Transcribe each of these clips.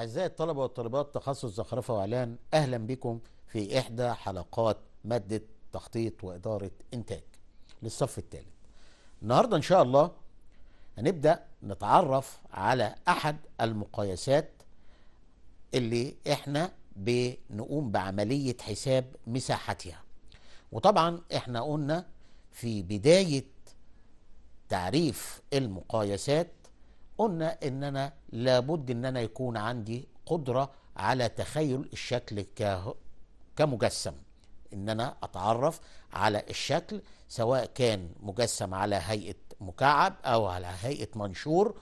أعزائي الطلبة والطالبات تخصص زخرفة وإعلان أهلا بكم في إحدى حلقات مادة تخطيط وإدارة إنتاج للصف الثالث النهاردة إن شاء الله هنبدأ نتعرف على أحد المقايسات اللي إحنا بنقوم بعملية حساب مساحتها وطبعا إحنا قلنا في بداية تعريف المقايسات قلنا ان انا لابد ان انا يكون عندي قدره على تخيل الشكل كمجسم ان انا اتعرف على الشكل سواء كان مجسم على هيئه مكعب او على هيئه منشور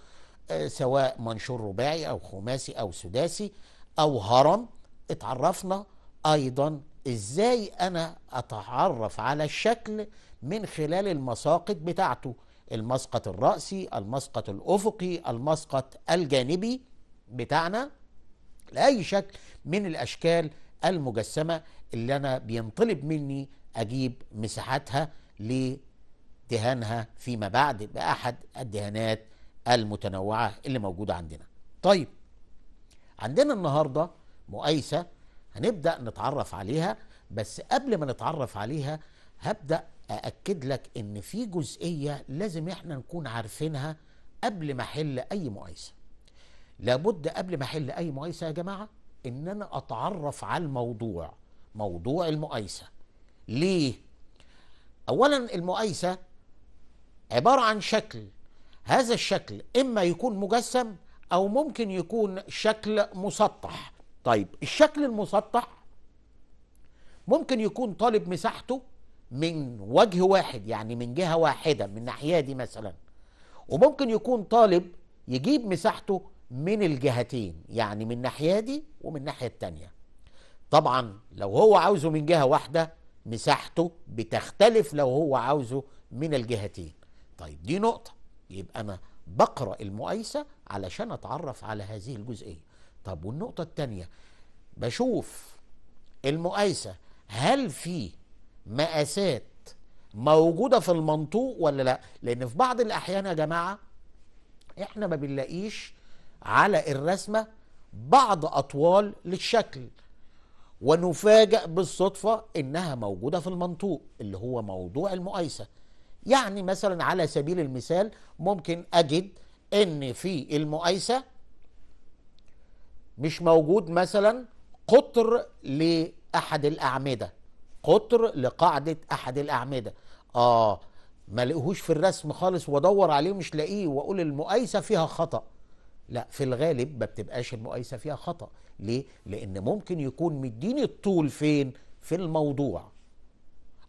آه، سواء منشور رباعي او خماسي او سداسي او هرم اتعرفنا ايضا ازاي انا اتعرف على الشكل من خلال المساقط بتاعته المسقط الرأسي المسقط الأفقي المسقط الجانبي بتاعنا لأي شكل من الأشكال المجسمة اللي أنا بينطلب مني أجيب مساحتها لدهانها فيما بعد بأحد الدهانات المتنوعة اللي موجودة عندنا طيب عندنا النهاردة مقايسة هنبدأ نتعرف عليها بس قبل ما نتعرف عليها هبدأ أأكد لك إن في جزئية لازم إحنا نكون عارفينها قبل ما أحل أي مقايسة لابد قبل ما أحل أي مقايسة يا جماعة إن أنا أتعرف على الموضوع موضوع المقايسة ليه؟ أولا المقايسة عبارة عن شكل هذا الشكل إما يكون مجسم أو ممكن يكون شكل مسطح طيب الشكل المسطح ممكن يكون طالب مساحته من وجه واحد يعني من جهه واحده من الناحيه دي مثلا وممكن يكون طالب يجيب مساحته من الجهتين يعني من الناحيه دي ومن الناحيه التانيه طبعا لو هو عاوزه من جهه واحده مساحته بتختلف لو هو عاوزه من الجهتين طيب دي نقطه يبقى انا بقرا المقايسه علشان اتعرف على هذه الجزئيه طب والنقطه التانيه بشوف المقايسه هل في مقاسات موجودة في المنطوق ولا لا لأن في بعض الأحيان يا جماعة إحنا ما بنلاقيش على الرسمة بعض أطوال للشكل ونفاجأ بالصدفة إنها موجودة في المنطوق اللي هو موضوع المقايسة يعني مثلا على سبيل المثال ممكن أجد إن في المقايسة مش موجود مثلا قطر لأحد الأعمدة قطر لقاعدة أحد الأعمدة آه ما لقهوش في الرسم خالص وادور عليه مش لاقيه واقول المقايسه فيها خطا لا في الغالب ما بتبقاش المقايسه فيها خطا ليه لان ممكن يكون مديني الطول فين في الموضوع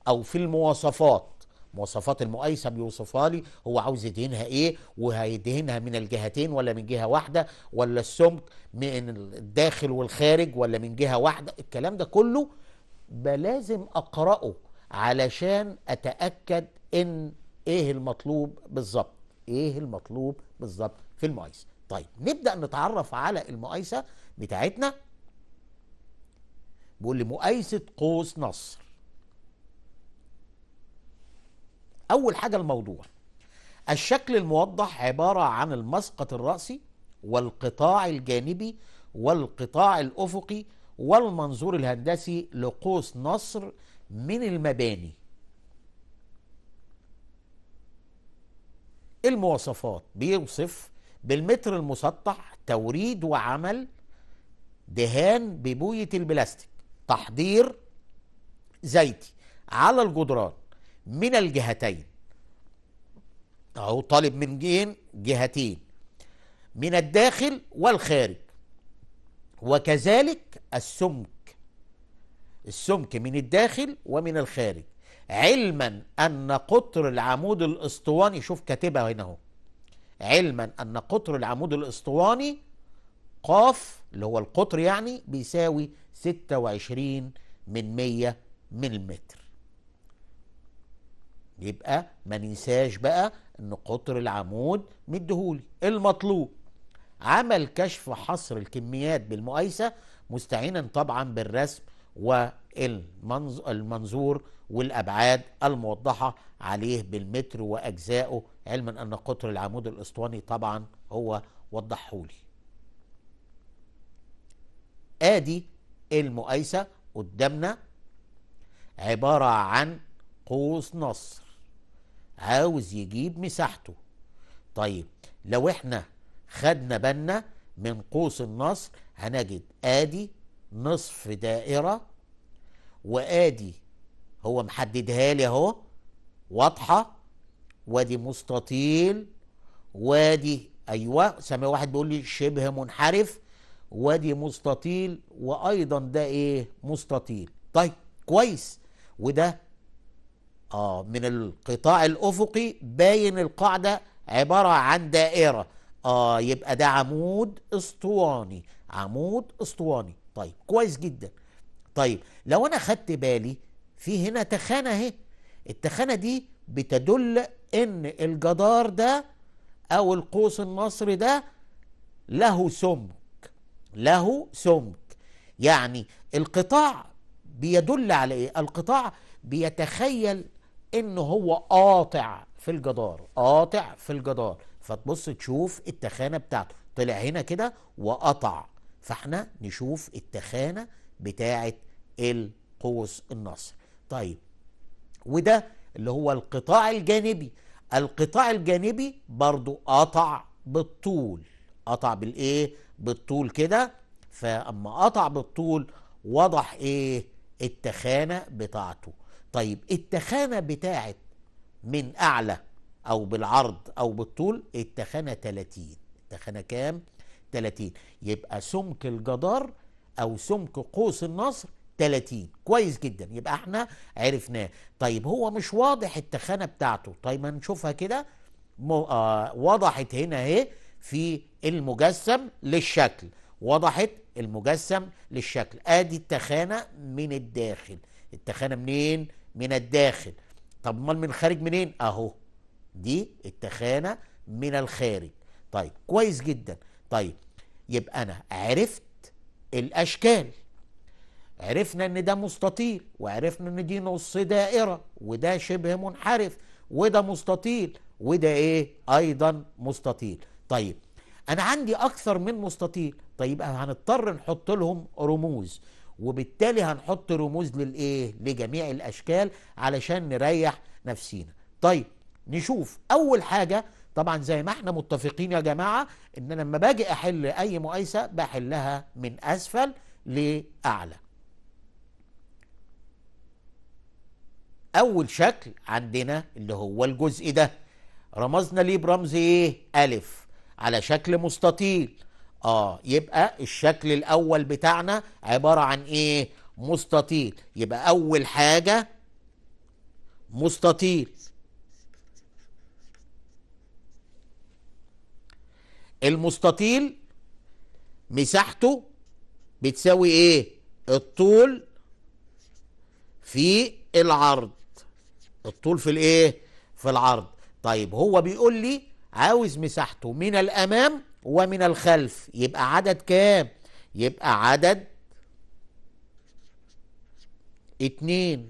او في المواصفات مواصفات المؤيسة بيوصفها لي هو عاوز يدهنها ايه وهيدهنها من الجهتين ولا من جهه واحده ولا السمك من الداخل والخارج ولا من جهه واحده الكلام ده كله بلازم لازم اقراه علشان اتاكد ان ايه المطلوب بالظبط ايه المطلوب بالظبط في المقايسه طيب نبدا نتعرف على المقايسه بتاعتنا بيقول لي مقايسه قوس نصر اول حاجه الموضوع الشكل الموضح عباره عن المسقط الراسي والقطاع الجانبي والقطاع الافقي والمنظور الهندسي لقوس نصر من المباني المواصفات بيوصف بالمتر المسطح توريد وعمل دهان ببوية البلاستيك تحضير زيتي على الجدران من الجهتين اهو طالب من جهين جهتين من الداخل والخارج وكذلك السمك السمك من الداخل ومن الخارج علما ان قطر العمود الاسطواني شوف كاتبها هنا اهو علما ان قطر العمود الاسطواني قاف اللي هو القطر يعني بيساوي 26 من 100 ملم يبقى ما ننساش بقى ان قطر العمود مديهولي المطلوب عمل كشف حصر الكميات بالمقايسه مستعينا طبعا بالرسم والمنظور والابعاد الموضحه عليه بالمتر واجزائه علما ان قطر العمود الاسطواني طبعا هو وضحهولي ادي المقايسه قدامنا عباره عن قوس نصر عاوز يجيب مساحته طيب لو احنا خدنا بالنا من قوس النصر هنجد ادي نصف دائره وادي هو محددها لي اهو واضحه وادي مستطيل وادي ايوه سامع واحد بيقول لي شبه منحرف وادي مستطيل وايضا ده ايه مستطيل طيب كويس وده اه من القطاع الافقي باين القاعده عباره عن دائره اه يبقى ده عمود اسطواني عمود اسطواني طيب كويس جدا طيب لو انا خدت بالي في هنا تخانه اهي التخانه دي بتدل ان الجدار ده او القوس النصري ده له سمك له سمك يعني القطاع بيدل على ايه القطاع بيتخيل ان هو قاطع في الجدار قاطع في الجدار فتبص تشوف التخانه بتاعته طلع هنا كده وقطع فاحنا نشوف التخانه بتاعه القوس النصر طيب وده اللي هو القطاع الجانبي القطاع الجانبي برضو قطع بالطول قطع بالايه بالطول كده فاما قطع بالطول وضح ايه التخانه بتاعته طيب التخانه بتاعت من اعلى او بالعرض او بالطول التخانه 30 التخانه كام 30 يبقى سمك الجدار او سمك قوس النصر 30 كويس جدا يبقى احنا عرفناه طيب هو مش واضح التخانه بتاعته طيب ما نشوفها كده آه وضحت هنا اهي في المجسم للشكل وضحت المجسم للشكل ادي التخانه من الداخل التخانه منين من الداخل طب امال من الخارج منين اهو دي التخانة من الخارج طيب كويس جدا طيب يبقى أنا عرفت الأشكال عرفنا ان ده مستطيل وعرفنا ان دي نص دائره وده شبه منحرف وده مستطيل وده ايه ايضا مستطيل طيب انا عندي اكثر من مستطيل طيب هنضطر نحط لهم رموز وبالتالي هنحط رموز للايه لجميع الاشكال علشان نريح نفسينا طيب نشوف اول حاجه طبعا زي ما احنا متفقين يا جماعه ان انا لما باجي احل اي مقايسه بحلها من اسفل لاعلى اول شكل عندنا اللي هو الجزء ده رمزنا ليه برمز ايه الف على شكل مستطيل اه يبقى الشكل الاول بتاعنا عباره عن ايه مستطيل يبقى اول حاجه مستطيل المستطيل مساحته بتساوي ايه الطول في العرض الطول في الايه في العرض طيب هو بيقول لي عاوز مساحته من الامام ومن الخلف يبقى عدد كام يبقى عدد اتنين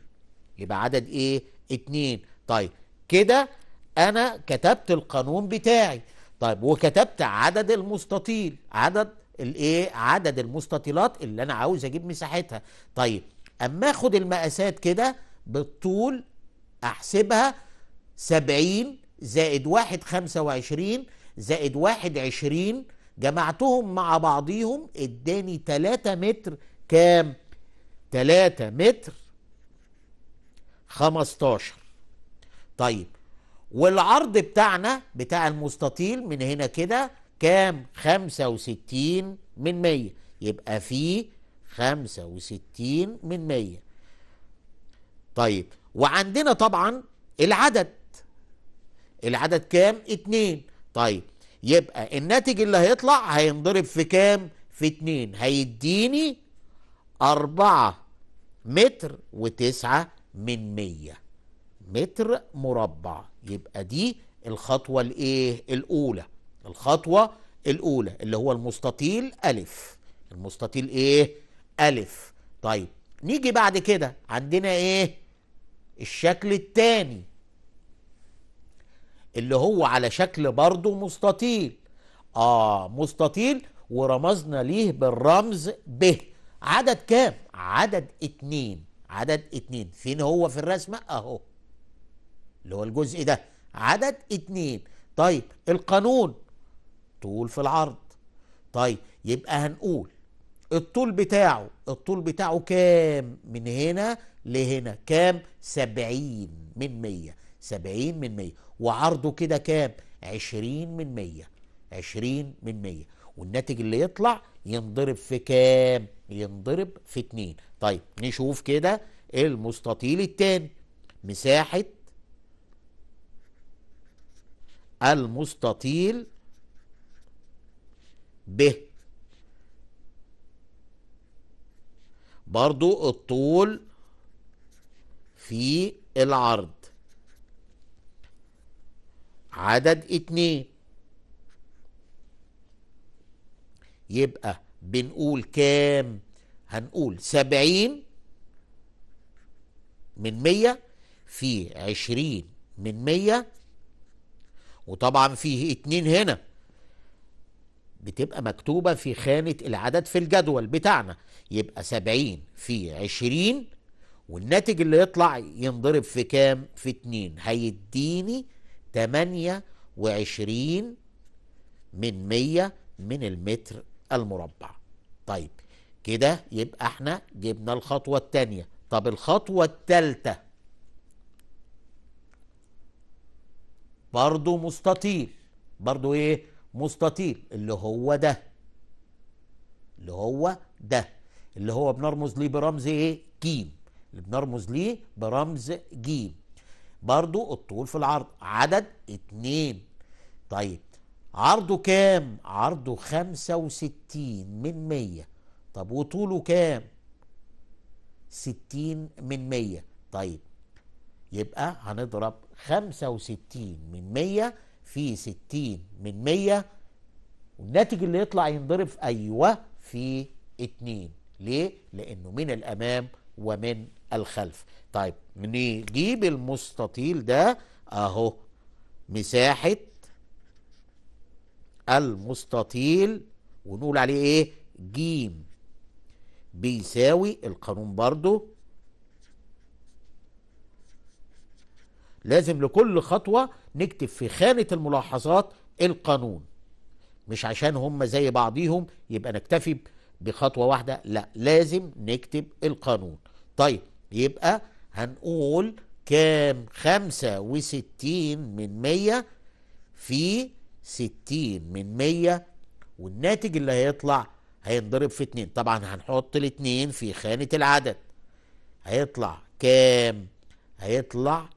يبقى عدد ايه اتنين طيب كده انا كتبت القانون بتاعي طيب وكتبت عدد المستطيل عدد الايه عدد المستطيلات اللي انا عاوز اجيب مساحتها طيب اما اخد المقاسات كده بالطول احسبها 70 زائد واحد 25 زائد واحد 20 جمعتهم مع بعضيهم اداني 3 متر كام 3 متر 15 طيب والعرض بتاعنا بتاع المستطيل من هنا كده كام 65 من 100 يبقى فيه 65 من 100 طيب وعندنا طبعا العدد العدد كام 2 طيب يبقى الناتج اللي هيطلع هينضرب في كام في 2 هيديني 4 متر وتسعة من 100 متر مربع يبقى دي الخطوة الايه الاولى الخطوة الاولى اللي هو المستطيل الف المستطيل ايه الف طيب نيجي بعد كده عندنا ايه الشكل الثاني اللي هو على شكل برضه مستطيل اه مستطيل ورمزنا ليه بالرمز ب عدد كام عدد اتنين عدد اتنين فين هو في الرسمة اهو اللي هو الجزء ده عدد اتنين طيب القانون طول في العرض طيب يبقى هنقول الطول بتاعه الطول بتاعه كام من هنا لهنا كام سبعين من مية سبعين من مية وعرضه كده كام عشرين من مية عشرين من مية والناتج اللي يطلع ينضرب في كام ينضرب في اتنين طيب نشوف كده المستطيل التاني مساحة المستطيل ب برضو الطول في العرض عدد اتنين يبقى بنقول كام هنقول سبعين من مية في عشرين من مية وطبعا فيه اتنين هنا بتبقى مكتوبة في خانة العدد في الجدول بتاعنا يبقى سبعين في عشرين والناتج اللي يطلع ينضرب في كام في اتنين هيديني تمانية وعشرين من مية من المتر المربع طيب كده يبقى احنا جبنا الخطوة التانية طب الخطوة التالتة برضه مستطيل برضه ايه مستطيل اللي هو ده اللي هو ده اللي هو بنرمز ليه برمز ايه جيم اللي بنرمز ليه برمز جيم برضو الطول في العرض عدد اتنين طيب عرضه كام عرضه خمسة وستين من مية طب وطوله كام ستين من مية طيب يبقى هنضرب 65 من 100 في 60 من 100 والناتج اللي يطلع ينضرب في ايوه في 2 ليه؟ لانه من الامام ومن الخلف طيب نجيب المستطيل ده اهو مساحه المستطيل ونقول عليه ايه جيم بيساوي القانون برضو لازم لكل خطوة نكتب في خانة الملاحظات القانون مش عشان هم زي بعضيهم يبقى نكتفي بخطوة واحدة لا لازم نكتب القانون طيب يبقى هنقول كام خمسة وستين من مية في ستين من مية والناتج اللي هيطلع هينضرب في اتنين طبعا هنحط الاتنين في خانة العدد هيطلع كام هيطلع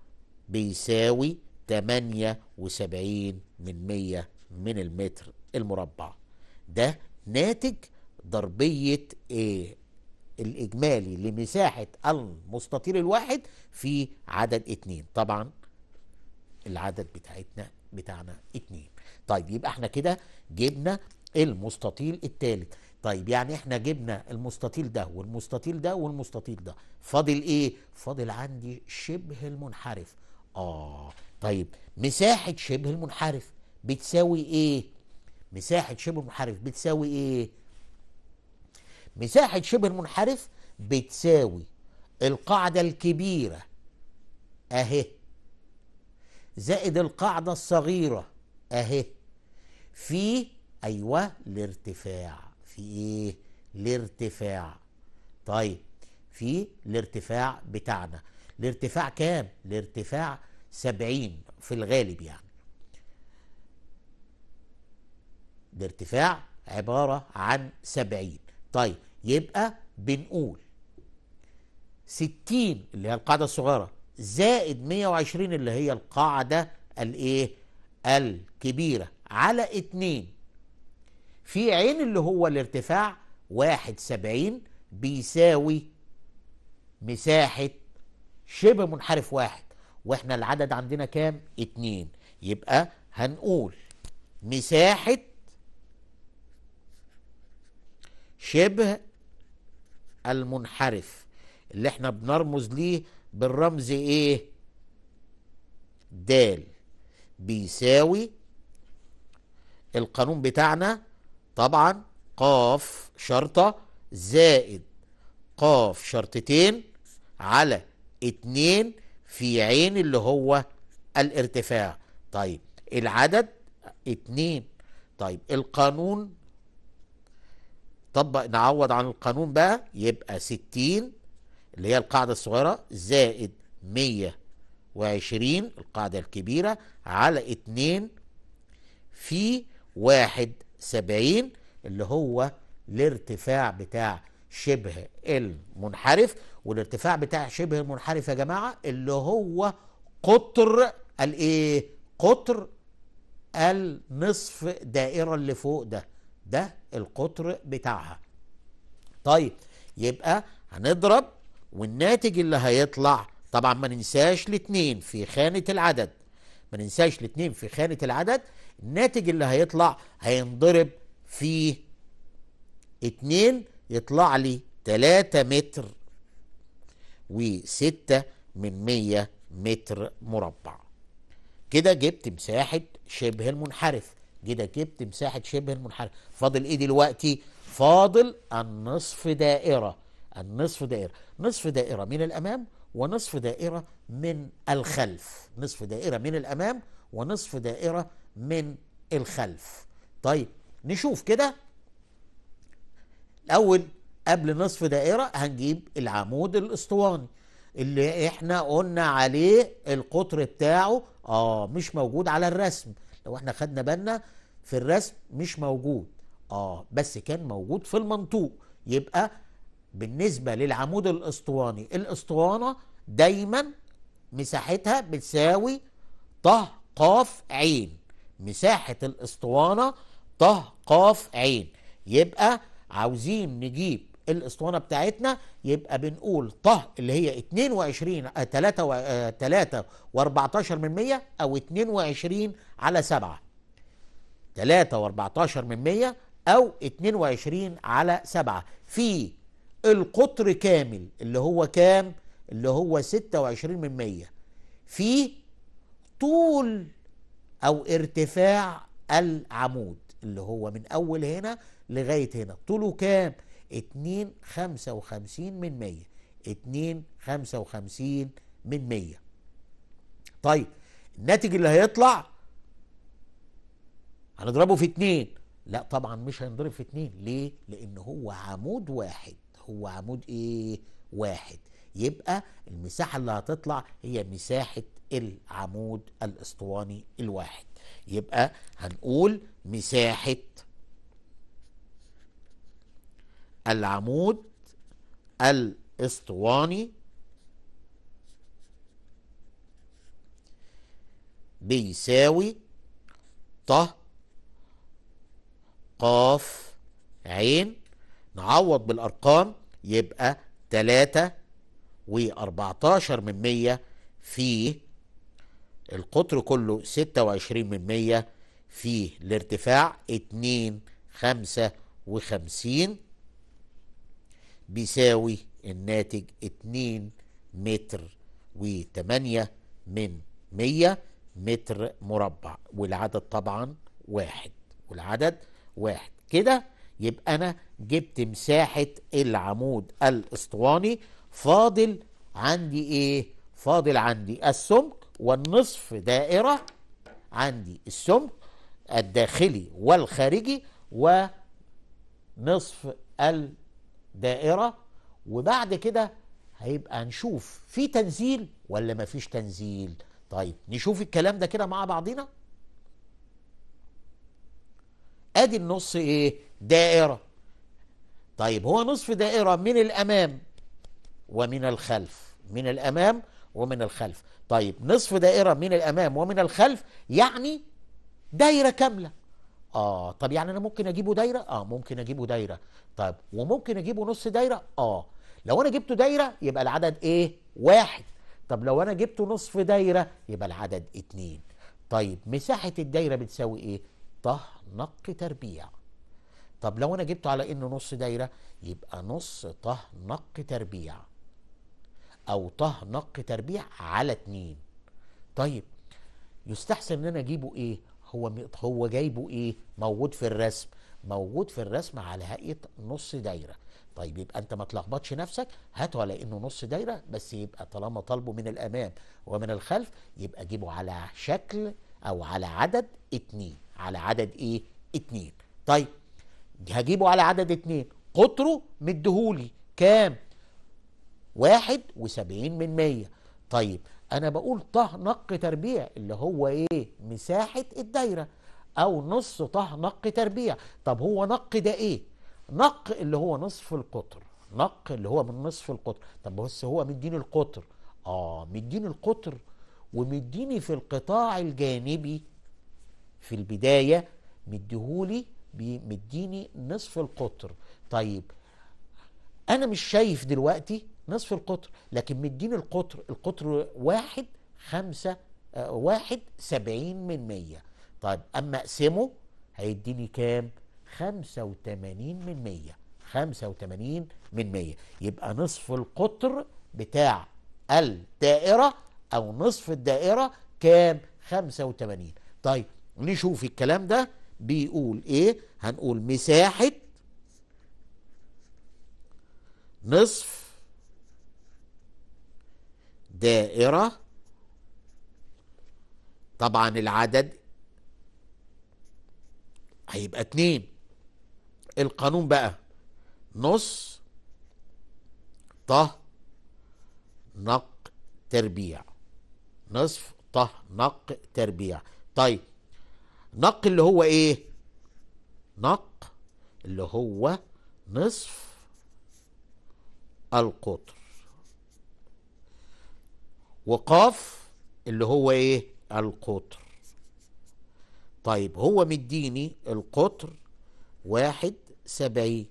بيساوي 78 من 100 من المتر المربع ده ناتج ضربية إيه الإجمالي لمساحة المستطيل الواحد في عدد اتنين طبعا العدد بتاعتنا بتاعنا اتنين طيب يبقى احنا كده جبنا المستطيل التالت طيب يعني احنا جبنا المستطيل ده والمستطيل ده والمستطيل ده فاضل ايه فاضل عندي شبه المنحرف اه طيب مساحه شبه المنحرف بتساوي ايه مساحه شبه المنحرف بتساوي ايه مساحه شبه المنحرف بتساوي القاعده الكبيره اهي زائد القاعده الصغيره اهي في ايوه الارتفاع في ايه الارتفاع طيب في الارتفاع بتاعنا لارتفاع كام؟ لارتفاع 70 في الغالب يعني الارتفاع عبارة عن 70 طيب يبقى بنقول 60 اللي هي القاعدة الصغيرة زائد 120 اللي هي القاعدة الايه الكبيرة على 2 في عين اللي هو الارتفاع 71 بيساوي مساحة شبه منحرف واحد واحنا العدد عندنا كام اتنين يبقى هنقول مساحة شبه المنحرف اللي احنا بنرمز ليه بالرمز ايه د بيساوي القانون بتاعنا طبعا قاف شرطة زائد قاف شرطتين على اتنين في عين اللي هو الارتفاع طيب العدد اتنين طيب القانون طبق نعوض عن القانون بقى يبقى ستين اللي هي القاعدة الصغيرة زائد مية وعشرين القاعدة الكبيرة على اتنين في واحد سبعين اللي هو الارتفاع بتاع شبه المنحرف والارتفاع بتاع شبه المنحرف يا جماعه اللي هو قطر الايه قطر النصف دائره اللي فوق ده ده القطر بتاعها طيب يبقى هنضرب والناتج اللي هيطلع طبعا ما ننساش الاثنين في خانه العدد ما ننساش الاثنين في خانه العدد الناتج اللي هيطلع هينضرب في اتنين يطلع لي 3 متر وستة من مية متر مربع كده جبت مساحة شبه المنحرف كده جبت مساحة شبه المنحرف فاضل ايه دلوقتي فاضل النصف دائرة النصف دائرة نصف دائرة من الأمام ونصف دائرة من الخلف نصف دائرة من الأمام ونصف دائرة من الخلف طيب نشوف كده الأول قبل نصف دائرة هنجيب العمود الاسطواني اللي احنا قلنا عليه القطر بتاعه اه مش موجود على الرسم لو احنا خدنا بالنا في الرسم مش موجود اه بس كان موجود في المنطوق يبقى بالنسبة للعمود الاسطواني الاسطوانة دايما مساحتها بتساوي طه قاف عين مساحة الاسطوانة طه قاف عين يبقى عاوزين نجيب الاسطوانه بتاعتنا يبقى بنقول ط اللي هي 22 3 آه، و... 3 آه، و14 من 100 او 22 على 7 3 و14 من 100 او 22 على 7 في القطر كامل اللي هو كام اللي هو 26 من 100 في طول او ارتفاع العمود اللي هو من اول هنا لغايه هنا طوله كام اتنين خمسة وخمسين من مية اتنين خمسة وخمسين من مية طيب الناتج اللي هيطلع هنضربه في اتنين لا طبعا مش هينضرب في اتنين ليه لان هو عمود واحد هو عمود ايه واحد يبقى المساحة اللي هتطلع هي مساحة العمود الاسطواني الواحد يبقى هنقول مساحه العمود الاسطواني بيساوي ط قاف عين نعوض بالأرقام يبقى 3 و14 من 100 في القطر كله 26 من 100 في الارتفاع 2 55 بيساوي الناتج 2 متر و8 من 100 متر مربع والعدد طبعا واحد والعدد واحد كده يبقى أنا جبت مساحة العمود الأسطواني فاضل عندي إيه؟ فاضل عندي السمك والنصف دائرة عندي السمك الداخلي والخارجي ونصف دائره وبعد كده هيبقى نشوف في تنزيل ولا مفيش تنزيل طيب نشوف الكلام ده كده مع بعضينا ادي النص ايه دائره طيب هو نصف دائره من الامام ومن الخلف من الامام ومن الخلف طيب نصف دائره من الامام ومن الخلف يعني دايره كامله اه طب يعني انا ممكن اجيبه دايره اه ممكن اجيبه دايره طب وممكن اجيبه نص دايره اه لو انا جبته دايره يبقى العدد ايه واحد طب لو انا جبته نصف دايره يبقى العدد اتنين طيب مساحه الدايره بتساوي ايه طه نق تربيع طب لو انا جبته على انه نص دايره يبقى نص طه نق تربيع او طه نق تربيع على اتنين طيب يستحسن ان انا اجيبه ايه هو هو جايبه ايه موجود في الرسم موجود في الرسم على هيئه نص دايره طيب يبقى انت ما تلخبطش نفسك هاته على انه نص دايره بس يبقى طالما طالبه من الامام ومن الخلف يبقى جيبه على شكل او على عدد اتنين على عدد ايه اتنين طيب هجيبه على عدد اتنين قطره مديهولي كام واحد وسبعين من مية طيب انا بقول طه نق تربيع اللي هو ايه مساحه الدايره او نص طه نق تربيع طب هو نق ده ايه نق اللي هو نصف القطر نق اللي هو من نصف القطر طب بص هو مديني القطر اه مديني القطر ومديني في القطاع الجانبي في البدايه مديهولي مديني نصف القطر طيب انا مش شايف دلوقتي نصف القطر لكن مديني القطر القطر واحد خمسة آه، واحد سبعين من مية طيب أما أقسمه هيديني كام خمسة وتمانين من مية خمسة وتمانين من مية يبقى نصف القطر بتاع الدائرة أو نصف الدائرة كام خمسة وتمانين طيب نشوف الكلام ده بيقول إيه هنقول مساحة نصف دائرة طبعا العدد هيبقى اتنين القانون بقى نص طه نق تربيع نصف طه نق تربيع طيب نق اللي هو ايه نق اللي هو نصف القطر وقاف اللي هو ايه القطر طيب هو مديني القطر واحد سبعين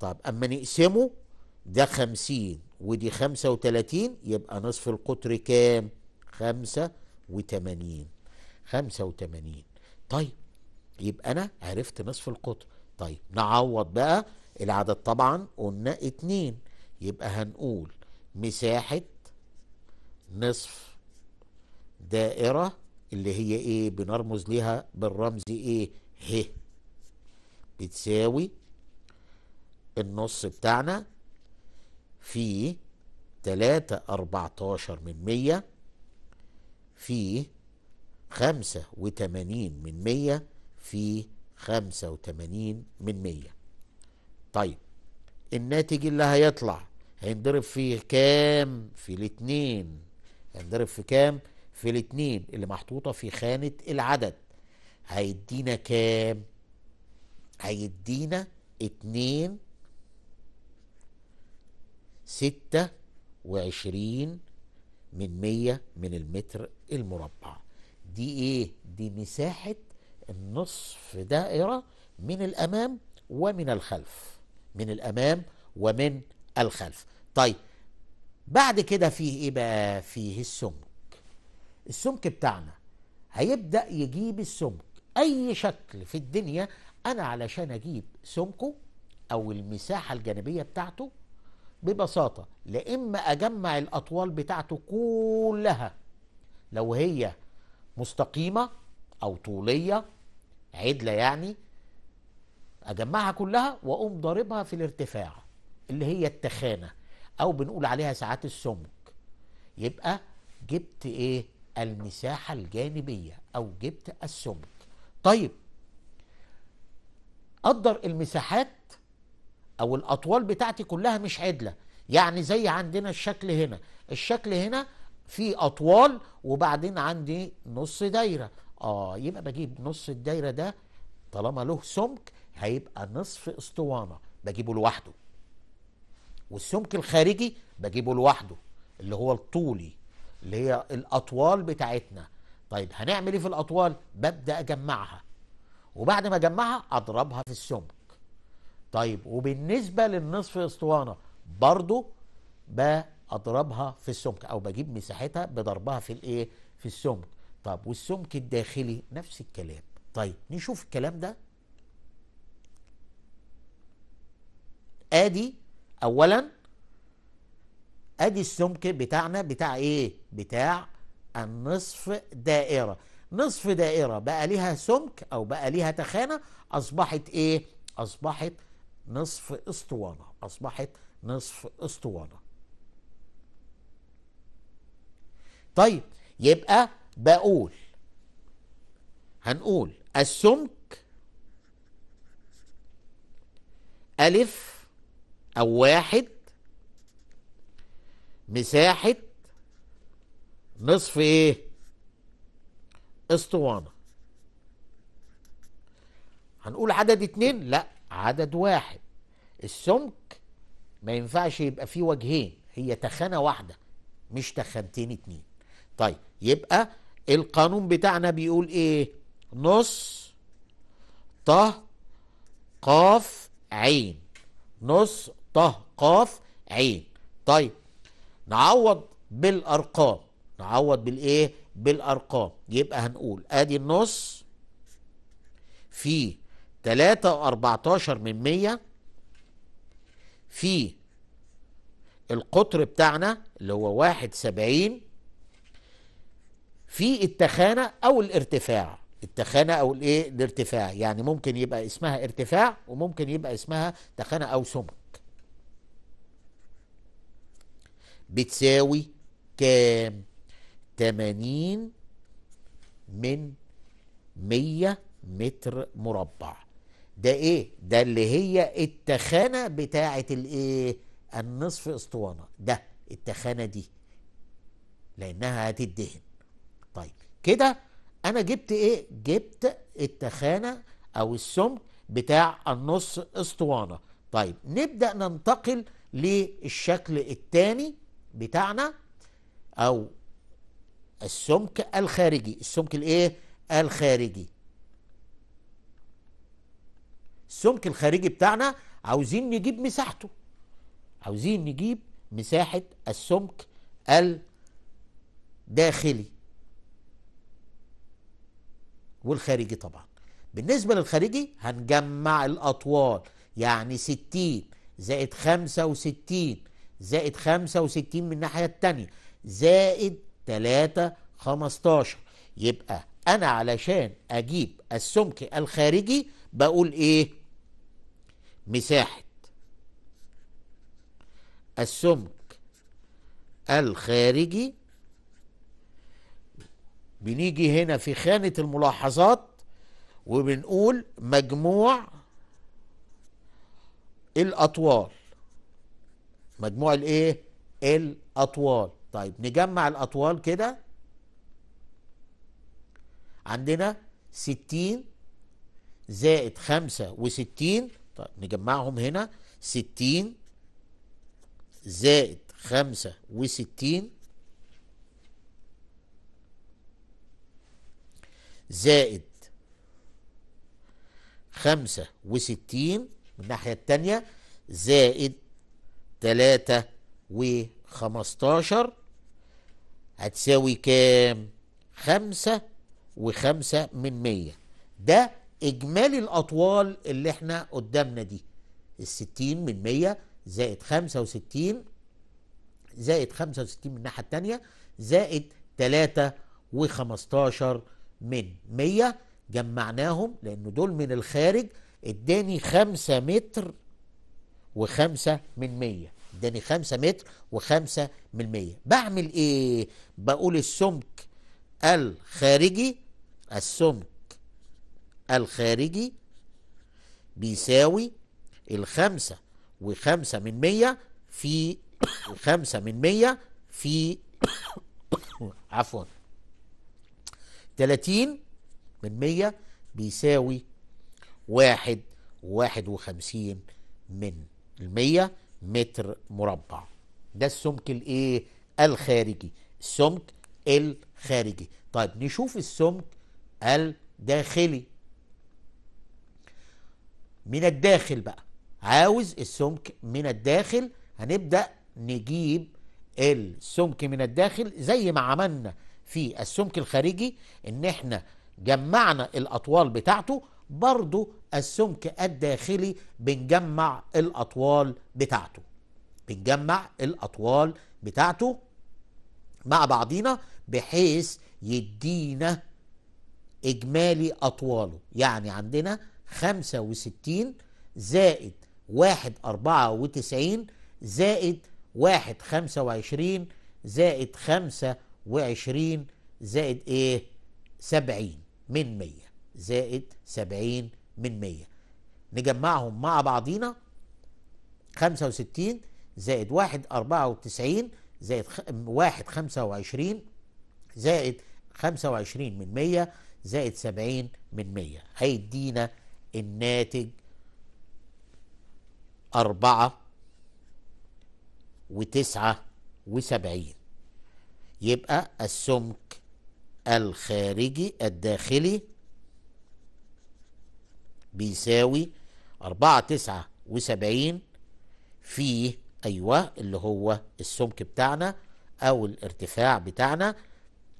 طب اما نقسمه ده خمسين ودي خمسة وتلاتين يبقى نصف القطر كام خمسة وتمانين خمسة وتمانين طيب يبقى انا عرفت نصف القطر طيب نعوض بقى العدد طبعا قلنا اتنين يبقى هنقول مساحة نصف دائرة اللي هي ايه بنرمز لها بالرمز ايه ه بتساوي النص بتاعنا في تلاتة أربعتاشر من مية في خمسة وتمانين من مية في خمسة وتمانين من مية طيب الناتج اللي هيطلع هينضرب فيه كام في الاتنين هينضرب في كام في الاتنين اللي محطوطة في خانة العدد هيدينا كام هيدينا اتنين ستة وعشرين من مية من المتر المربع دي ايه دي مساحة النصف دائرة من الامام ومن الخلف من الامام ومن الخلف طيب بعد كده فيه ايه بقى فيه السمك السمك بتاعنا هيبدا يجيب السمك اي شكل في الدنيا انا علشان اجيب سمكه او المساحه الجانبيه بتاعته ببساطه لا اما اجمع الاطوال بتاعته كلها لو هي مستقيمه او طوليه عدله يعني اجمعها كلها واقوم ضاربها في الارتفاع اللي هي التخانه او بنقول عليها ساعات السمك يبقى جبت ايه المساحه الجانبيه او جبت السمك طيب قدر المساحات او الاطوال بتاعتي كلها مش عدله يعني زي عندنا الشكل هنا الشكل هنا في اطوال وبعدين عندي نص دايره اه يبقى بجيب نص الدايره ده طالما له سمك هيبقى نصف اسطوانه بجيبه لوحده والسمك الخارجي بجيبه لوحده اللي هو الطولي اللي هي الاطوال بتاعتنا طيب هنعمل ايه في الاطوال ببدا اجمعها وبعد ما اجمعها اضربها في السمك طيب وبالنسبه للنصف اسطوانه برضو بضربها في السمك او بجيب مساحتها بضربها في الايه في السمك طب والسمك الداخلي نفس الكلام طيب نشوف الكلام ده ادي اولا ادي السمك بتاعنا بتاع ايه بتاع النصف دائره نصف دائره بقى ليها سمك او بقى ليها تخانه اصبحت ايه اصبحت نصف اسطوانه اصبحت نصف اسطوانه طيب يبقى بقول هنقول السمك ألف أو واحد مساحة نصف إيه؟ اسطوانة هنقول عدد اتنين؟ لأ عدد واحد السمك ما ينفعش يبقى فيه وجهين هي تخانة واحدة مش تخانتين اتنين طيب يبقى القانون بتاعنا بيقول ايه نص ط قاف عين نص طه قاف عين طيب نعوض بالارقام نعوض بالايه بالارقام يبقى هنقول ادي النص في 3 و14 من 100 في القطر بتاعنا اللي هو واحد سبعين في التخانة أو الارتفاع التخانة أو الإيه الارتفاع يعني ممكن يبقى اسمها ارتفاع وممكن يبقى اسمها تخانة أو سمك بتساوي كام تمانين من مية متر مربع ده ايه ده اللي هي التخانة بتاعة الايه النصف اسطوانة ده التخانة دي لانها هتدهن طيب كده انا جبت ايه جبت التخانة او السمك بتاع النصف اسطوانة طيب نبدأ ننتقل للشكل الثاني بتاعنا او السمك الخارجي السمك الايه الخارجي السمك الخارجي بتاعنا عاوزين نجيب مساحته عاوزين نجيب مساحة السمك الداخلي والخارجي طبعا بالنسبة للخارجي هنجمع الأطوال يعني ستين زائد خمسة وستين زائد 65 من الناحية التانية زائد 3 15 يبقى أنا علشان أجيب السمك الخارجي بقول إيه؟ مساحة السمك الخارجي بنيجي هنا في خانة الملاحظات وبنقول مجموع الأطوال مجموع الايه الاطوال طيب نجمع الاطوال كده عندنا ستين زائد خمسة وستين طيب نجمعهم هنا ستين زائد خمسة وستين زائد خمسة وستين من الناحية التانية زائد تلاتة وخمستاشر هتساوي كام خمسة وخمسة من مية ده إجمالي الأطوال اللي احنا قدامنا دي الستين من مية زائد خمسة وستين زائد خمسة وستين من الناحية التانية زائد تلاتة وخمستاشر من مية جمعناهم لأن دول من الخارج اداني خمسة متر وخمسة من مية اداني خمسة متر وخمسة من مية بعمل ايه بقول السمك الخارجي السمك الخارجي بيساوي الخمسة وخمسة من مية في خمسة من مية في عفوا تلاتين من مية بيساوي واحد واحد وخمسين من المية متر مربع ده السمك الايه الخارجي السمك الخارجي طيب نشوف السمك الداخلي من الداخل بقى عاوز السمك من الداخل هنبدأ نجيب السمك من الداخل زي ما عملنا في السمك الخارجي ان احنا جمعنا الاطوال بتاعته برضو السمك الداخلي بنجمع الأطوال بتاعته بنجمع الأطوال بتاعته مع بعضينا بحيث يدينا إجمالي أطواله يعني عندنا 65 زائد 1 94 زائد 1 25 زائد 25 زائد إيه 70 من 100 زائد 70 من 100 نجمعهم مع بعضينا 65 زائد 1 94 زائد 1 25 زائد 25 من 100 زائد 70 من 100 هيدينا الناتج 4 و وسبعين يبقى السمك الخارجي الداخلي بيساوي أربعة تسعة وسبعين في أيوة اللي هو السمك بتاعنا أو الارتفاع بتاعنا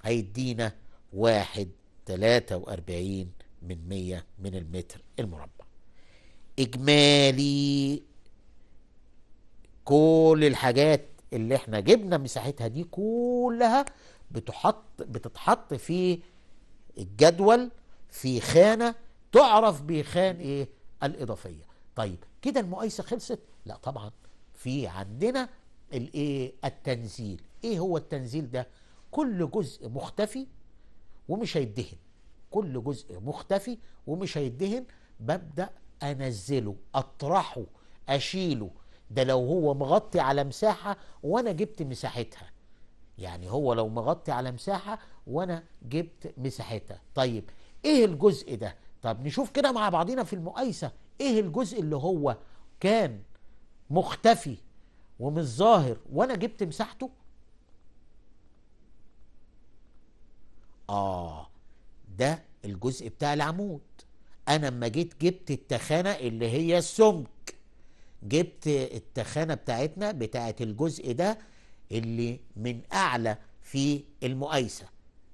هيدينا واحد تلاتة وأربعين من مية من المتر المربع إجمالي كل الحاجات اللي احنا جبنا مساحتها دي كلها بتحط بتتحط في الجدول في خانه تعرف بخان ايه الاضافيه طيب كده المقايسه خلصت لا طبعا في عندنا الايه التنزيل ايه هو التنزيل ده كل جزء مختفي ومش هيدهن كل جزء مختفي ومش هيدهن ببدا انزله اطرحه اشيله ده لو هو مغطي على مساحه وانا جبت مساحتها يعني هو لو مغطي على مساحه وانا جبت مساحتها طيب ايه الجزء ده طب نشوف كده مع بعضينا في المقايسة ايه الجزء اللي هو كان مختفي ومش ظاهر وانا جبت مساحته اه ده الجزء بتاع العمود انا اما جيت جبت التخانه اللي هي السمك جبت التخانه بتاعتنا بتاعت الجزء ده اللي من اعلى في المقايسه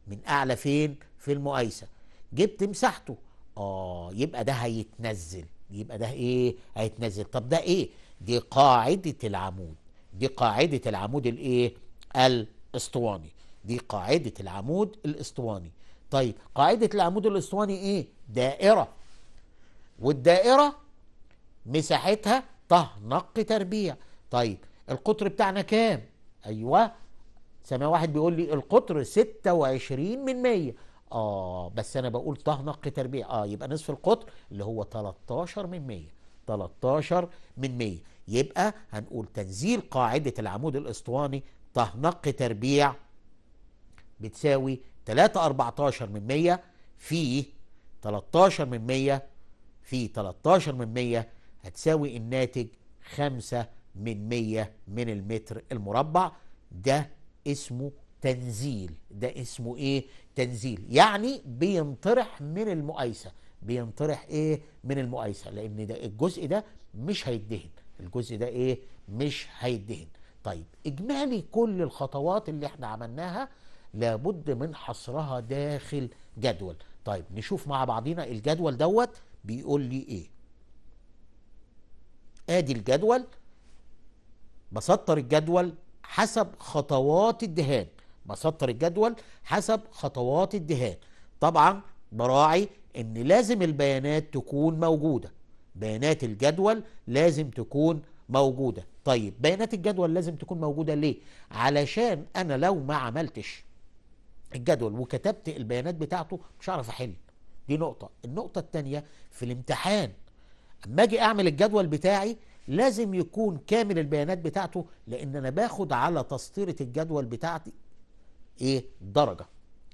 من اعلى فين في المقايسه جبت مساحته اه يبقى ده هيتنزل يبقى ده ايه هيتنزل طب ده ايه دي قاعده العمود دي قاعده العمود الايه الاسطواني دي قاعده العمود الاسطواني طيب قاعده العمود الاسطواني ايه دائره والدائره مساحتها طه نق تربيع طيب القطر بتاعنا كام ايوه سامع واحد بيقول لي القطر 26 من 100 اه بس انا بقول طه نق تربيع اه يبقى نصف القطر اللي هو 13 من 100 13 من 100 يبقى هنقول تنزيل قاعده العمود الاسطواني طه نق تربيع بتساوي 3 14 من 100 في 13 من 100 في 13 من 100 هتساوي الناتج 5 من 100 من المتر المربع ده اسمه تنزيل ده اسمه ايه تنزيل يعني بينطرح من المقايسه بينطرح ايه من المقايسه لان ده الجزء ده مش هيدهن الجزء ده ايه مش هيدهن طيب اجمالي كل الخطوات اللي احنا عملناها لابد من حصرها داخل جدول طيب نشوف مع بعضينا الجدول دوت بيقول لي ايه ادي الجدول بسطر الجدول حسب خطوات الدهان بسطر الجدول حسب خطوات الدهان طبعا براعي ان لازم البيانات تكون موجوده بيانات الجدول لازم تكون موجوده طيب بيانات الجدول لازم تكون موجوده ليه علشان انا لو ما عملتش الجدول وكتبت البيانات بتاعته مش هعرف احل دي نقطه النقطه الثانيه في الامتحان اما اجي اعمل الجدول بتاعي لازم يكون كامل البيانات بتاعته لان انا باخد على تسطيره الجدول بتاعتي ايه درجه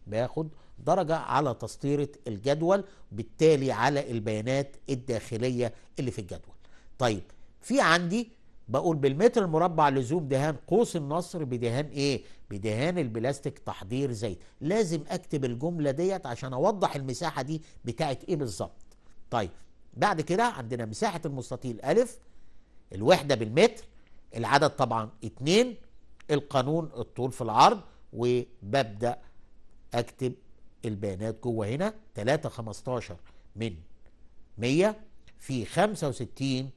باخد درجه على تسطيره الجدول بالتالي على البيانات الداخليه اللي في الجدول طيب في عندي بقول بالمتر المربع لزوم دهان قوس النصر بدهان ايه بدهان البلاستيك تحضير زيت لازم اكتب الجمله ديت عشان اوضح المساحه دي بتاعت ايه بالظبط طيب بعد كده عندنا مساحه المستطيل الف الوحده بالمتر العدد طبعا اتنين القانون الطول في العرض وببدأ أكتب البيانات جوه هنا 3 15 من 100 في 65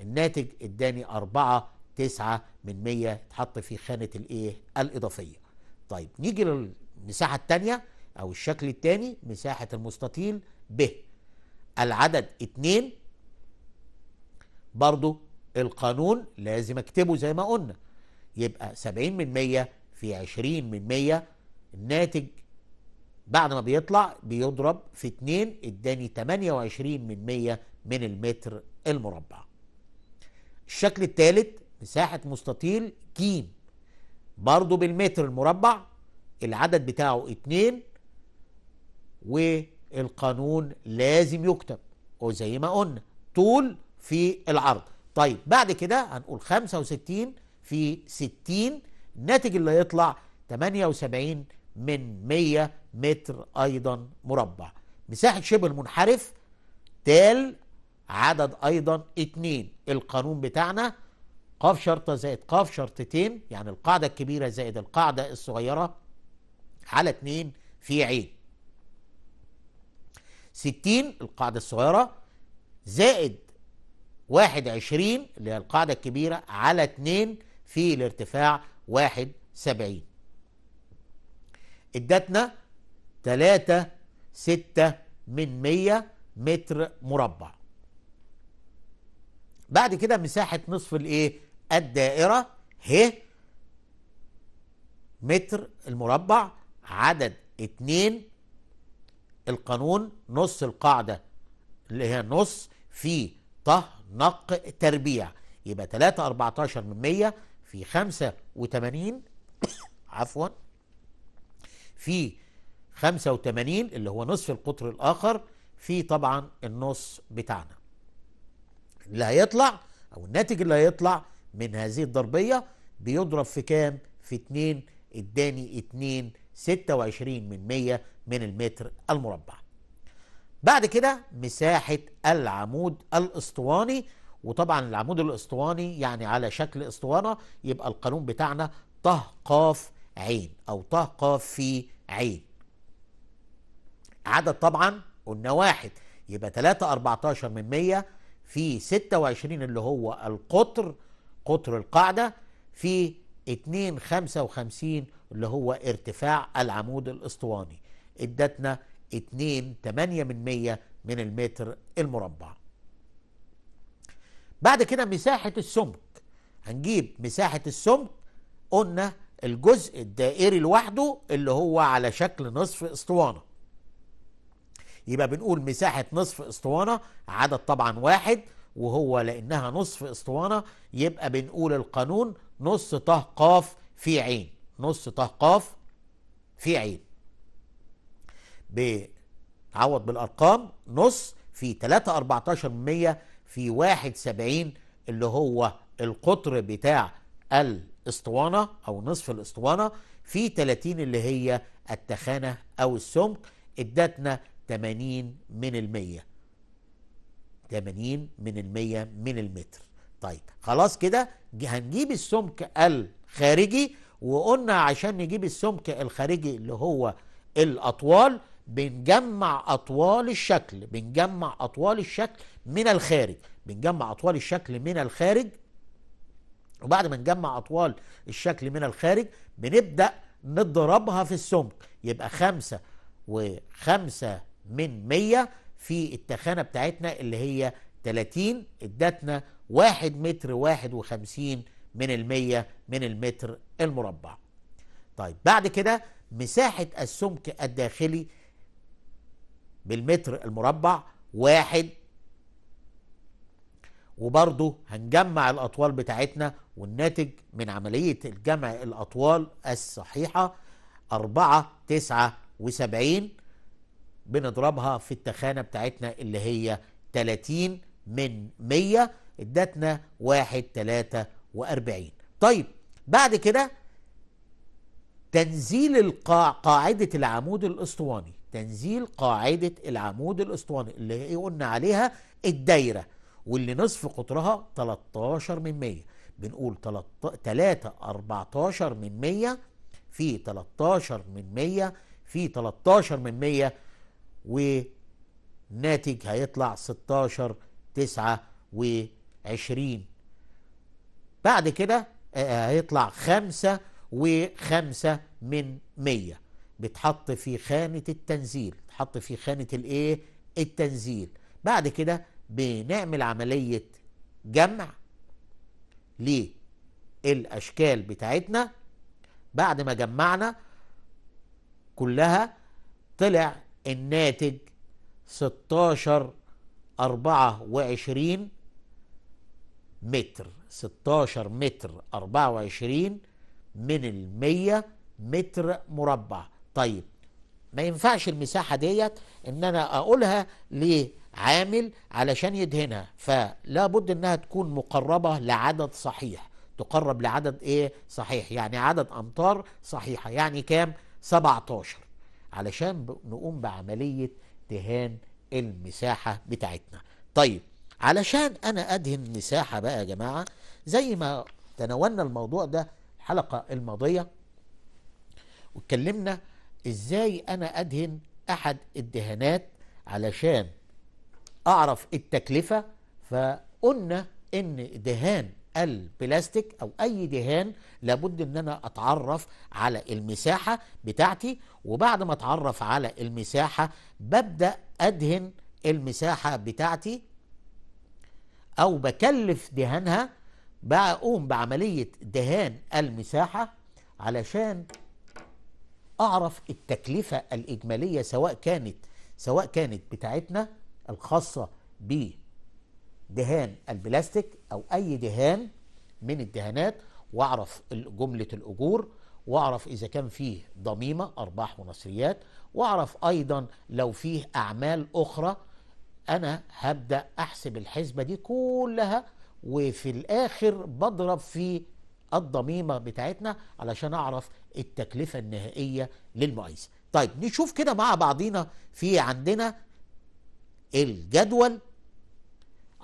الناتج اداني 4 9 من 100 اتحط في خانة الايه الإضافية طيب نيجي للمساحة الثانية أو الشكل الثاني مساحة المستطيل ب العدد 2 برضو القانون لازم اكتبه زي ما قلنا يبقى 70 من 100 في 20 من 100 الناتج بعد ما بيطلع بيضرب في 2 اداني 28 من 100 من المتر المربع الشكل الثالث مساحة مستطيل ج برضه بالمتر المربع العدد بتاعه 2 والقانون لازم يكتب وزي ما قلنا طول في العرض طيب بعد كده هنقول 65 في 60 الناتج اللي هيطلع 78 من 100 متر أيضا مربع مساحة شبه المنحرف تال عدد أيضا اتنين القانون بتاعنا قاف شرطة زائد قاف شرطتين يعني القاعدة الكبيرة زائد القاعدة الصغيرة على اتنين في عين ستين القاعدة الصغيرة زائد واحد عشرين اللي هي القاعدة الكبيرة على اتنين في الارتفاع واحد سبعين ادتنا تلاتة ستة من مية متر مربع بعد كده مساحة نصف الايه الدائرة ه متر المربع عدد اتنين القانون نص القاعدة اللي هي نص في طه نق تربيع يبقى 3 14 من 100 في 85 عفوا في 85 اللي هو نصف القطر الآخر في طبعا النص بتاعنا اللي هيطلع أو الناتج اللي هيطلع من هذه الضربية بيضرب في كام؟ في 2 اداني 2 26 من 100 من المتر المربع بعد كده مساحة العمود الأسطواني وطبعا العمود الاسطواني يعني على شكل اسطوانه يبقى القانون بتاعنا ط قاف عين او ط قاف في عين عدد طبعا قلنا واحد يبقى 3 14 من 100 في 26 اللي هو القطر قطر القاعده في 2 55 اللي هو ارتفاع العمود الاسطواني ادتنا 2 8 من 100 من المتر المربع بعد كده مساحه السمك هنجيب مساحه السمك قلنا الجزء الدائري لوحده اللي هو على شكل نصف اسطوانه يبقى بنقول مساحه نصف اسطوانه عدد طبعا واحد وهو لانها نصف اسطوانه يبقى بنقول القانون نص ط ق في عين نص ط ق في عين بنعوض بالارقام نص في 3 14 من 100 في 71 اللي هو القطر بتاع الاسطوانه او نصف الاسطوانه في 30 اللي هي التخانه او السمك ادتنا 80 من المية 80 من المية من المتر طيب خلاص كده هنجيب السمك الخارجي وقلنا عشان نجيب السمك الخارجي اللي هو الاطوال بنجمع اطوال الشكل بنجمع اطوال الشكل من الخارج بنجمع اطوال الشكل من الخارج وبعد ما نجمع اطوال الشكل من الخارج بنبدا نضربها في السمك يبقى خمسة وخمسة من مية في التخانة بتاعتنا اللي هي 30 ادتنا واحد متر واحد وخمسين من المية من المتر المربع طيب بعد كده مساحة السمك الداخلي بالمتر المربع واحد وبرضه هنجمع الأطوال بتاعتنا والناتج من عملية الجمع الأطوال الصحيحة 4 79 بنضربها في التخانة بتاعتنا اللي هي 30 من 100 ادتنا 1 43 طيب بعد كده تنزيل القاع قاعدة العمود الأسطواني تنزيل قاعدة العمود الأسطواني اللي قلنا عليها الدايرة واللي نصف قطرها 13 من 100 بنقول 3 14 من 100 في 13 من 100 في 13 من 100 وناتج هيطلع 16 9 و20 بعد كده آه، آه، هيطلع 5 و5 من 100 بتحط في خانة التنزيل تحط في خانة الايه التنزيل بعد كده بنعمل عملية جمع للأشكال بتاعتنا بعد ما جمعنا كلها طلع الناتج 16 24 متر 16 متر 24 من المية متر مربع طيب ما ينفعش المساحة ديت ان انا اقولها ليه عامل علشان يدهنها فلا بد انها تكون مقربه لعدد صحيح تقرب لعدد ايه صحيح يعني عدد امتار صحيحه يعني كام 17 علشان نقوم بعمليه دهان المساحه بتاعتنا طيب علشان انا ادهن مساحه بقى يا جماعه زي ما تناولنا الموضوع ده الحلقه الماضيه واتكلمنا ازاي انا ادهن احد الدهانات علشان اعرف التكلفه فقلنا ان دهان البلاستيك او اي دهان لابد ان انا اتعرف على المساحه بتاعتي وبعد ما اتعرف على المساحه ببدا ادهن المساحه بتاعتي او بكلف دهانها بقوم بعمليه دهان المساحه علشان اعرف التكلفه الاجماليه سواء كانت سواء كانت بتاعتنا الخاصة بدهان البلاستيك أو أي دهان من الدهانات واعرف جملة الأجور واعرف إذا كان فيه ضميمة أرباح ونصريات واعرف أيضا لو فيه أعمال أخرى أنا هبدأ أحسب الحسبة دي كلها وفي الآخر بضرب في الضميمة بتاعتنا علشان أعرف التكلفة النهائية للمؤيسة طيب نشوف كده مع بعضينا في عندنا الجدول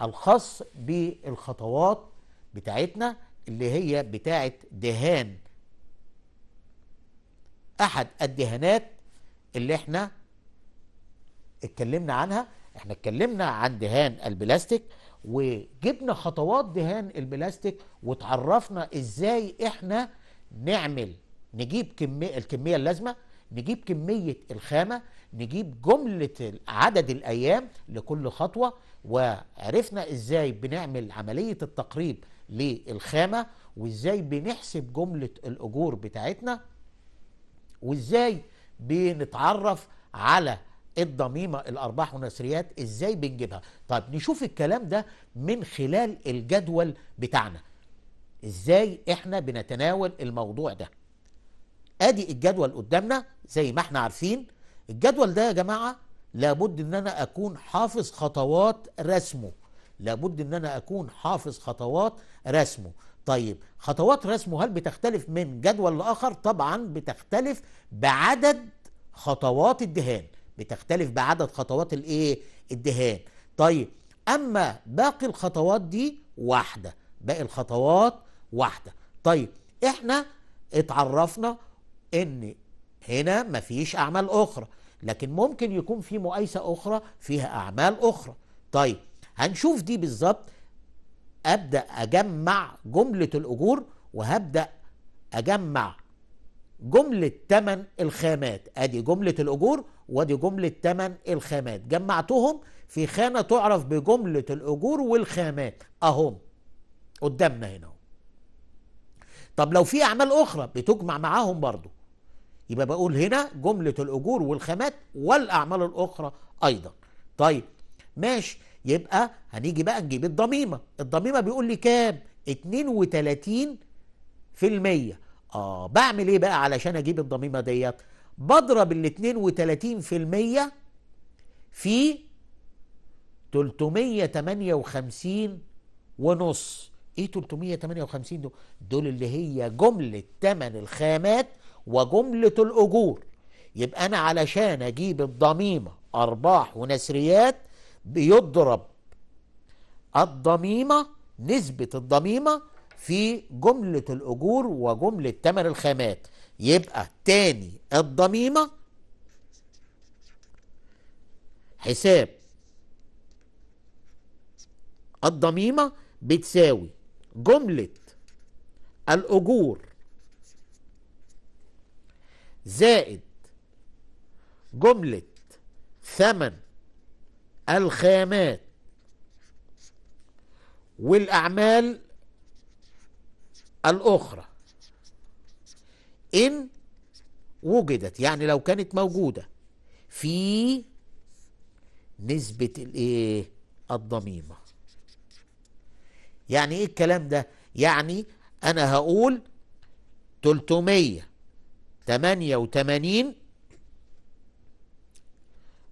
الخاص بالخطوات بتاعتنا اللي هي بتاعت دهان احد الدهانات اللي احنا اتكلمنا عنها احنا اتكلمنا عن دهان البلاستيك وجبنا خطوات دهان البلاستيك وتعرفنا ازاي احنا نعمل نجيب كمية الكمية اللازمة نجيب كمية الخامة نجيب جملة عدد الأيام لكل خطوة وعرفنا إزاي بنعمل عملية التقريب للخامة وإزاي بنحسب جملة الأجور بتاعتنا وإزاي بنتعرف على الضميمة الأرباح والنسريات إزاي بنجيبها طيب نشوف الكلام ده من خلال الجدول بتاعنا إزاي إحنا بنتناول الموضوع ده أدي الجدول قدامنا زي ما إحنا عارفين الجدول ده يا جماعه لابد ان انا اكون حافظ خطوات رسمه لابد ان انا اكون حافظ خطوات رسمه طيب خطوات رسمه هل بتختلف من جدول لاخر طبعا بتختلف بعدد خطوات الدهان بتختلف بعدد خطوات الايه الدهان طيب اما باقي الخطوات دي واحده باقي الخطوات واحده طيب احنا اتعرفنا ان هنا مفيش أعمال أخرى لكن ممكن يكون في مقايسة أخرى فيها أعمال أخرى طيب هنشوف دي بالظبط أبدأ أجمع جملة الأجور وهبدأ أجمع جملة تمن الخامات أدي جملة الأجور وأدي جملة تمن الخامات جمعتهم في خانة تعرف بجملة الأجور والخامات أهم قدامنا هنا طب لو في أعمال أخرى بتجمع معاهم برضو يبقى بقول هنا جملة الأجور والخامات والأعمال الأخرى أيضا طيب ماشي يبقى هنيجي بقى نجيب الضميمة الضميمة بيقول لي كام 32 في المية آه بعمل إيه بقى علشان أجيب الضميمة ديت بضرب ال 32 في المية في 358 ونص ايه 358 دول دول اللي هي جملة تمن الخامات وجملة الأجور يبقى أنا علشان أجيب الضميمة أرباح ونسريات بيضرب الضميمة نسبة الضميمة في جملة الأجور وجملة تمن الخامات يبقى تاني الضميمة حساب الضميمة بتساوي جملة الأجور زائد جملة ثمن الخامات والأعمال الأخرى إن وجدت يعني لو كانت موجودة في نسبة الايه الضميمة يعني ايه الكلام ده يعني انا هقول 300 88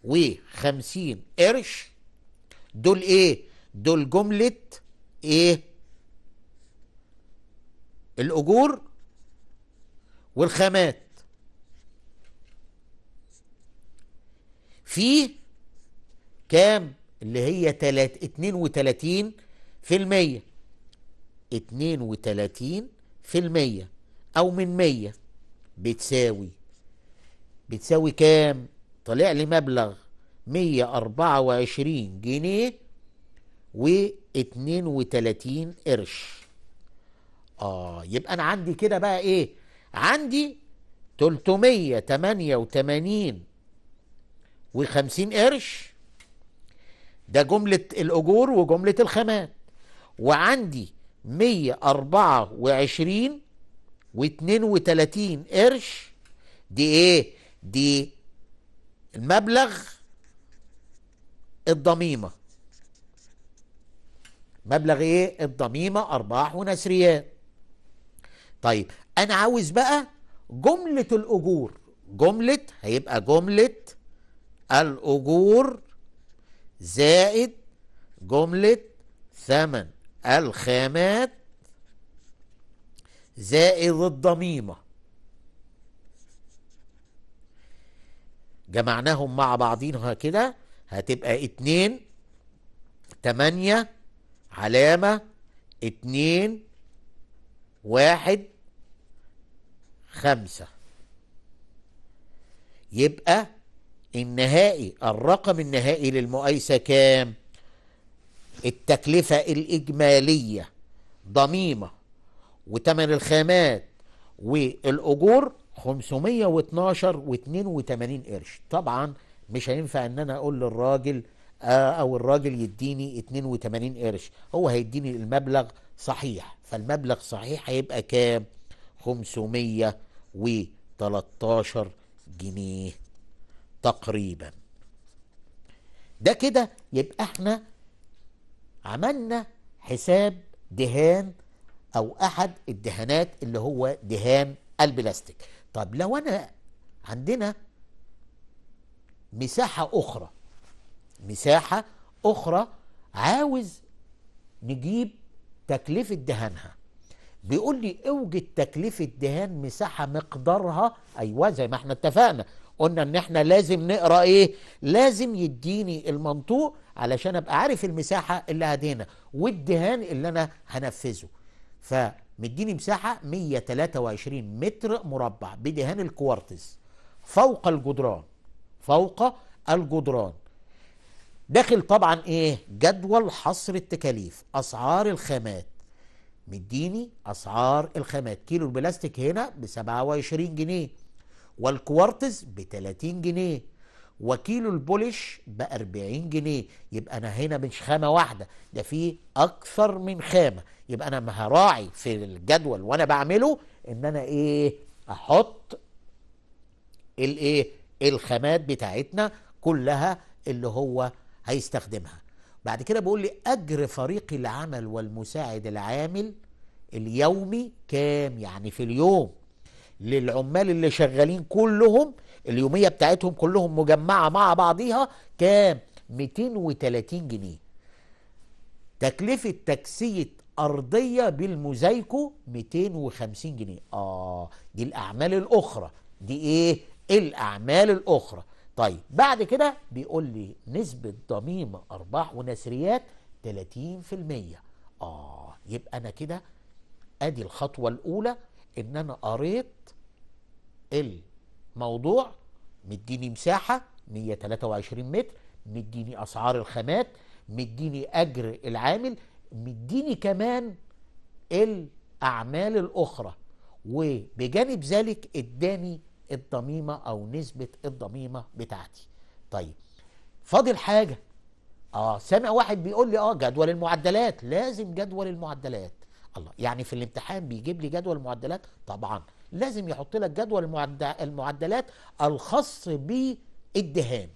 و50 قرش دول ايه دول جملة ايه الاجور والخامات في كام اللي هي تلات اتنين 32 في المية اتنين 32 في المية أو من 100 بتساوي بتساوي كام طلع لي مبلغ 124 جنيه و32 قرش اه يبقى انا عندي كده بقى ايه عندي 388 و50 قرش ده جملة الأجور وجملة الخامات وعندي 124 و32 قرش دي ايه دي المبلغ الضميمه مبلغ ايه الضميمه ارباح ونسريات طيب انا عاوز بقى جمله الاجور جمله هيبقى جمله الاجور زائد جمله ثمن الخامات زائد الضميمة جمعناهم مع بعضينها كده هتبقى اتنين تمانية علامة اتنين واحد خمسة يبقى النهائي الرقم النهائي للمؤيسة كام؟ التكلفة الإجمالية ضميمة وتمن الخامات والأجور 512 و82 قرش طبعا مش هينفع ان انا اقول للراجل آه، او الراجل يديني 82 قرش هو هيديني المبلغ صحيح فالمبلغ صحيح هيبقى كام 513 جنيه تقريبا ده كده يبقى احنا عملنا حساب دهان أو أحد الدهانات اللي هو دهان البلاستيك طب لو أنا عندنا مساحة أخرى مساحة أخرى عاوز نجيب تكلفة دهانها بيقول لي اوجد تكلفة دهان مساحة مقدارها أيوة زي ما احنا اتفقنا قلنا ان احنا لازم نقرا ايه لازم يديني المنطوق علشان ابقى عارف المساحه اللي هدينا والدهان اللي انا هنفذه فمديني مساحه 123 متر مربع بدهان الكوارتز فوق الجدران فوق الجدران داخل طبعا ايه جدول حصر التكاليف اسعار الخامات مديني اسعار الخامات كيلو البلاستيك هنا ب 27 جنيه والكوارتز ب 30 جنيه وكيلو البولش ب 40 جنيه يبقى انا هنا مش خامه واحده ده في اكثر من خامه يبقى انا ما هراعي في الجدول وانا بعمله ان انا ايه احط الايه الخامات بتاعتنا كلها اللي هو هيستخدمها بعد كده بقول لي اجر فريق العمل والمساعد العامل اليومي كام يعني في اليوم للعمال اللي شغالين كلهم اليوميه بتاعتهم كلهم مجمعه مع بعضيها كام 230 جنيه تكلفه تكسيه ارضيه بالموزايكو 250 جنيه اه دي الاعمال الاخرى دي ايه الاعمال الاخرى طيب بعد كده بيقول لي نسبه ضميم ارباح ونسريات 30% اه يبقى انا كده ادي الخطوه الاولى ان انا قريت ال موضوع مديني مساحة 123 متر مديني أسعار الخامات مديني أجر العامل مديني كمان الأعمال الأخرى وبجانب ذلك اداني الضميمة أو نسبة الضميمة بتاعتي طيب فاضل حاجة اه سامع واحد بيقول لي اه جدول المعدلات لازم جدول المعدلات الله يعني في الامتحان بيجيب لي جدول المعدلات طبعا لازم يحط لك جدول المعدلات الخاص بالدهان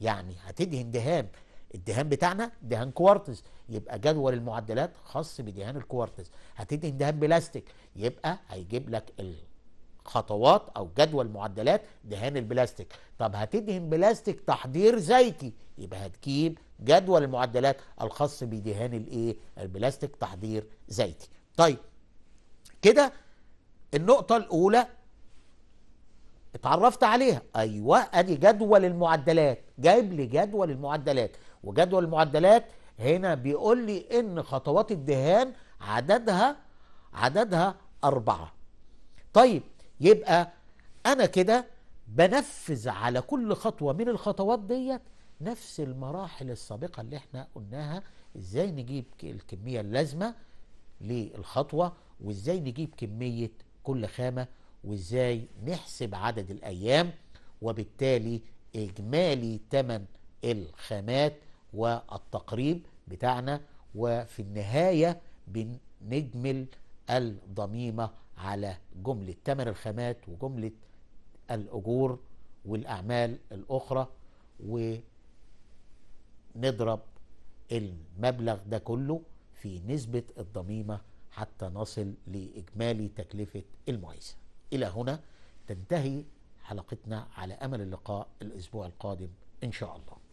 يعني هتدهن دهان الدهان بتاعنا دهان كوارتز يبقى جدول المعدلات خاص بدهان الكوارتز هتدهن دهان بلاستيك يبقى هيجيب لك الخطوات او جدول معدلات دهان البلاستيك طب هتدهن بلاستيك تحضير زيتي يبقى هتجيب جدول المعدلات الخاص بدهان الايه البلاستيك تحضير زيتي طيب كده النقطة الأولى اتعرفت عليها أيوة أدي جدول المعدلات جايب لي جدول المعدلات وجدول المعدلات هنا بيقول لي إن خطوات الدهان عددها عددها أربعة طيب يبقى أنا كده بنفذ على كل خطوة من الخطوات ديت نفس المراحل السابقة اللي احنا قلناها ازاي نجيب الكمية اللازمة للخطوة وازاي نجيب كمية كل خامة وإزاي نحسب عدد الأيام وبالتالي إجمالي تمن الخامات والتقريب بتاعنا وفي النهاية بنجمل الضميمة على جملة تمن الخامات وجملة الأجور والأعمال الأخرى ونضرب المبلغ ده كله في نسبة الضميمة حتى نصل لإجمالي تكلفة المعيزة إلى هنا تنتهي حلقتنا على أمل اللقاء الأسبوع القادم إن شاء الله